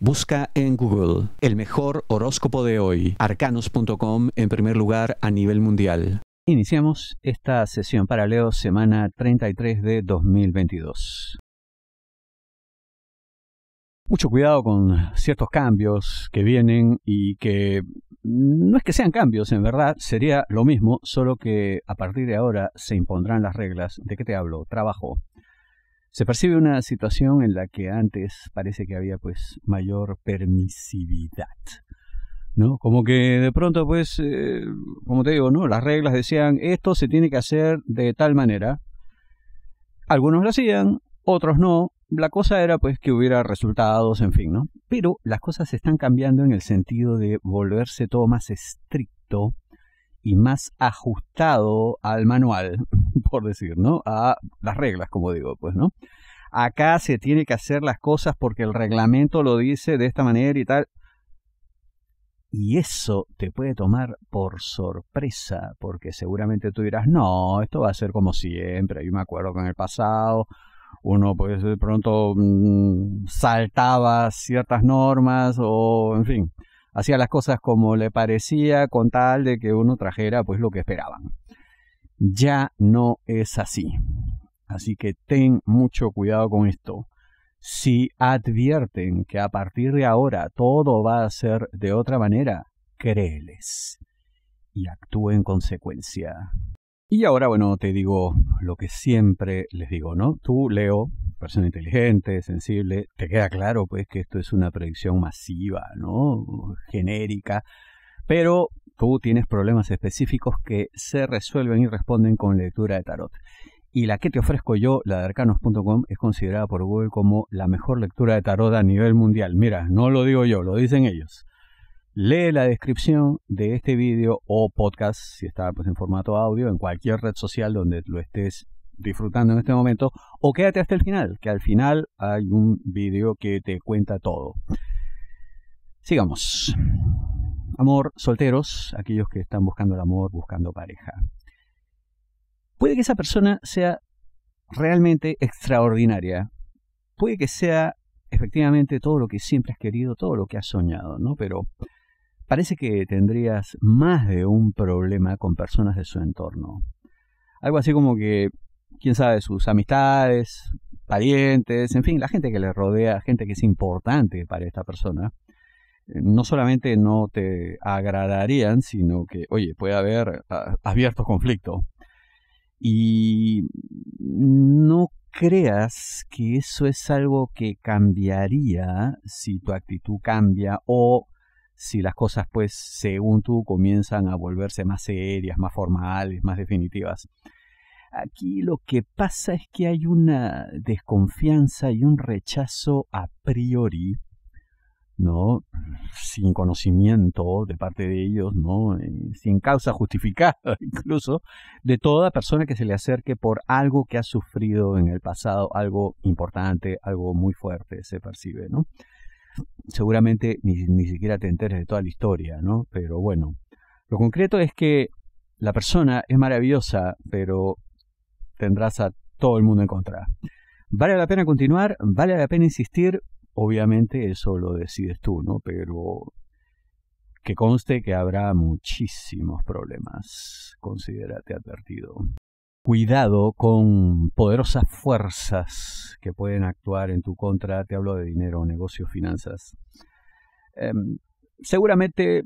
Busca en Google el mejor horóscopo de hoy, arcanos.com en primer lugar a nivel mundial. Iniciamos esta sesión para Leo semana 33 de 2022. Mucho cuidado con ciertos cambios que vienen y que no es que sean cambios, en verdad sería lo mismo, solo que a partir de ahora se impondrán las reglas. ¿De qué te hablo? Trabajo se percibe una situación en la que antes parece que había pues mayor permisividad. ¿No? Como que de pronto, pues, eh, como te digo, ¿no? Las reglas decían, esto se tiene que hacer de tal manera. Algunos lo hacían, otros no. La cosa era, pues, que hubiera resultados, en fin, ¿no? Pero las cosas se están cambiando en el sentido de volverse todo más estricto y más ajustado al manual, por decir, ¿no? A las reglas, como digo, pues, ¿no? Acá se tiene que hacer las cosas porque el reglamento lo dice de esta manera y tal. Y eso te puede tomar por sorpresa, porque seguramente tú dirás, no, esto va a ser como siempre, yo me acuerdo con el pasado uno pues de pronto mm, saltaba ciertas normas o en fin, hacía las cosas como le parecía con tal de que uno trajera pues lo que esperaban ya no es así. Así que ten mucho cuidado con esto. Si advierten que a partir de ahora todo va a ser de otra manera, créeles y actúen en consecuencia. Y ahora, bueno, te digo lo que siempre les digo, ¿no? Tú, Leo, persona inteligente, sensible, te queda claro pues que esto es una predicción masiva, ¿no? Genérica, pero tú tienes problemas específicos que se resuelven y responden con lectura de tarot. Y la que te ofrezco yo, la de arcanos.com, es considerada por Google como la mejor lectura de tarot a nivel mundial. Mira, no lo digo yo, lo dicen ellos. Lee la descripción de este vídeo o podcast, si está pues, en formato audio, en cualquier red social donde lo estés disfrutando en este momento, o quédate hasta el final, que al final hay un vídeo que te cuenta todo. Sigamos. Amor, solteros, aquellos que están buscando el amor, buscando pareja. Puede que esa persona sea realmente extraordinaria. Puede que sea efectivamente todo lo que siempre has querido, todo lo que has soñado, ¿no? Pero parece que tendrías más de un problema con personas de su entorno. Algo así como que, quién sabe, sus amistades, parientes, en fin, la gente que le rodea, gente que es importante para esta persona, eh, no solamente no te agradarían, sino que, oye, puede haber ah, abierto conflicto. Y no creas que eso es algo que cambiaría si tu actitud cambia o si las cosas, pues, según tú, comienzan a volverse más serias, más formales, más definitivas. Aquí lo que pasa es que hay una desconfianza y un rechazo a priori ¿no? sin conocimiento de parte de ellos, ¿no? Eh, sin causa justificada incluso, de toda persona que se le acerque por algo que ha sufrido en el pasado, algo importante, algo muy fuerte, se percibe, ¿no? Seguramente ni, siquiera te enteres de toda la historia, ¿no? Pero bueno, lo concreto es que la persona es maravillosa, pero tendrás a todo el mundo en contra. Vale la pena continuar, vale la pena insistir, Obviamente eso lo decides tú, ¿no? Pero que conste que habrá muchísimos problemas. Considérate advertido. Cuidado con poderosas fuerzas que pueden actuar en tu contra. Te hablo de dinero, negocios, finanzas. Em, seguramente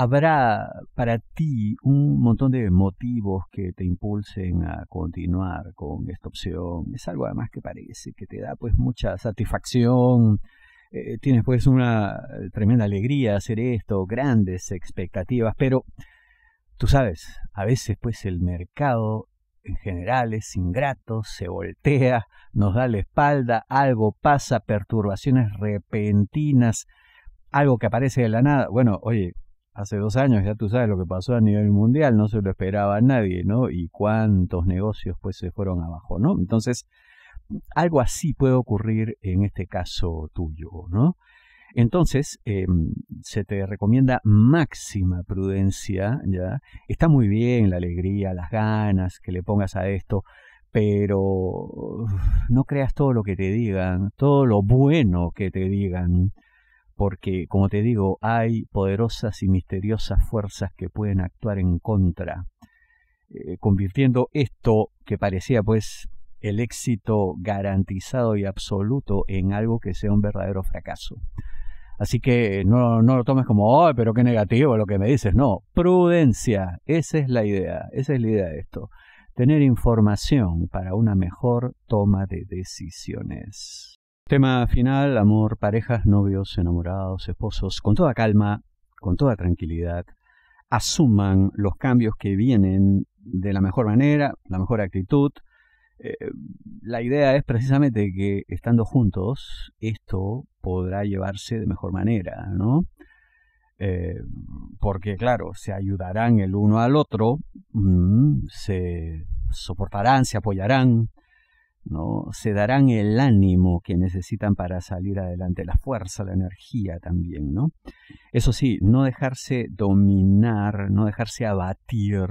habrá para ti un montón de motivos que te impulsen a continuar con esta opción. Es algo además que parece que te da pues mucha satisfacción, eh, tienes pues una eh, tremenda alegría hacer esto, grandes expectativas, pero tú sabes, a veces pues el mercado en general es ingrato, se voltea, nos da la espalda, algo pasa, perturbaciones repentinas, algo que aparece de la nada. Bueno, oye, hace dos años, ya tú sabes lo que pasó a nivel mundial, no se lo esperaba nadie, ¿no? Y cuántos negocios pues se fueron abajo, ¿no? Entonces, algo así puede ocurrir en este caso tuyo, ¿no? Entonces, em, se te recomienda máxima prudencia, ¿ya? Está muy bien la alegría, las ganas que le pongas a esto, pero no creas todo lo que te digan, todo lo bueno que te digan porque, como te digo, hay poderosas y misteriosas fuerzas que pueden actuar en contra, eh, convirtiendo esto que parecía pues el éxito garantizado y absoluto en algo que sea un verdadero fracaso. Así que no, no lo tomes como, ¡ay, pero qué negativo lo que me dices! No, prudencia, esa es la idea, esa es la idea de esto. Tener información para una mejor toma de decisiones. Tema final, amor, parejas, novios, enamorados, esposos, con toda calma, con toda tranquilidad, asuman los cambios que vienen de la mejor manera, la mejor actitud. Eh, la idea es precisamente que estando juntos esto podrá llevarse de mejor manera, ¿no? Eh, porque claro, se ayudarán el uno al otro, mm, se soportarán, se apoyarán, se darán el ánimo que necesitan para salir adelante, la fuerza, la energía también, ¿no? Eso sí, no dejarse dominar, no dejarse abatir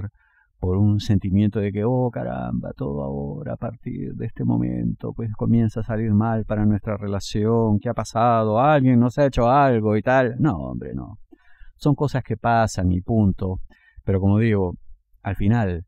por un sentimiento de que, oh caramba, todo ahora, a partir de este momento, pues comienza a salir mal para nuestra relación, ¿qué ha pasado? ¿Alguien nos ha hecho algo y tal? No, hombre, no. Son cosas que pasan y punto. Pero como digo, al final,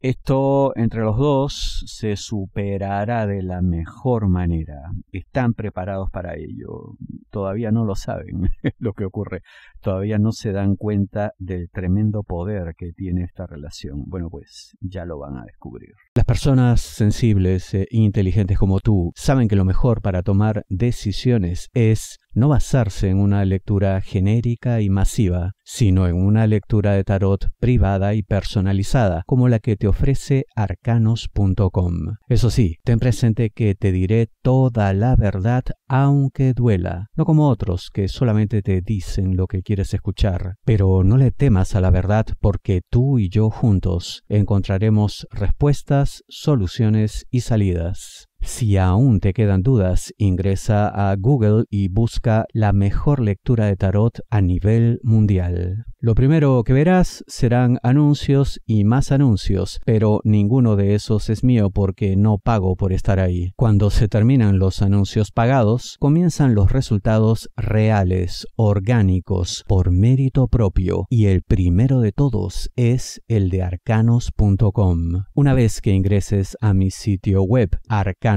esto entre los dos se superará de la mejor manera. Están preparados para ello. Todavía no lo saben lo que ocurre. Todavía no se dan cuenta del tremendo poder que tiene esta relación. Bueno, pues ya lo van a descubrir. Las personas sensibles e inteligentes como tú saben que lo mejor para tomar decisiones es no basarse en una lectura genérica y masiva, sino en una lectura de tarot privada y personalizada, como la que te ofrece arcanos.com. Eso sí, ten presente que te diré toda la verdad aunque duela, no como otros que solamente te dicen lo que quieres escuchar, pero no le temas a la verdad porque tú y yo juntos encontraremos respuestas, soluciones y salidas. Si aún te quedan dudas, ingresa a Google y busca la mejor lectura de tarot a nivel mundial. Lo primero que verás serán anuncios y más anuncios, pero ninguno de esos es mío porque no pago por estar ahí. Cuando se terminan los anuncios pagados, comienzan los resultados reales, orgánicos, por mérito propio, y el primero de todos es el de arcanos.com. Una vez que ingreses a mi sitio web, Arcanos.com,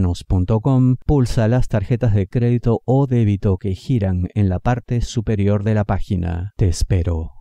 pulsa las tarjetas de crédito o débito que giran en la parte superior de la página. Te espero.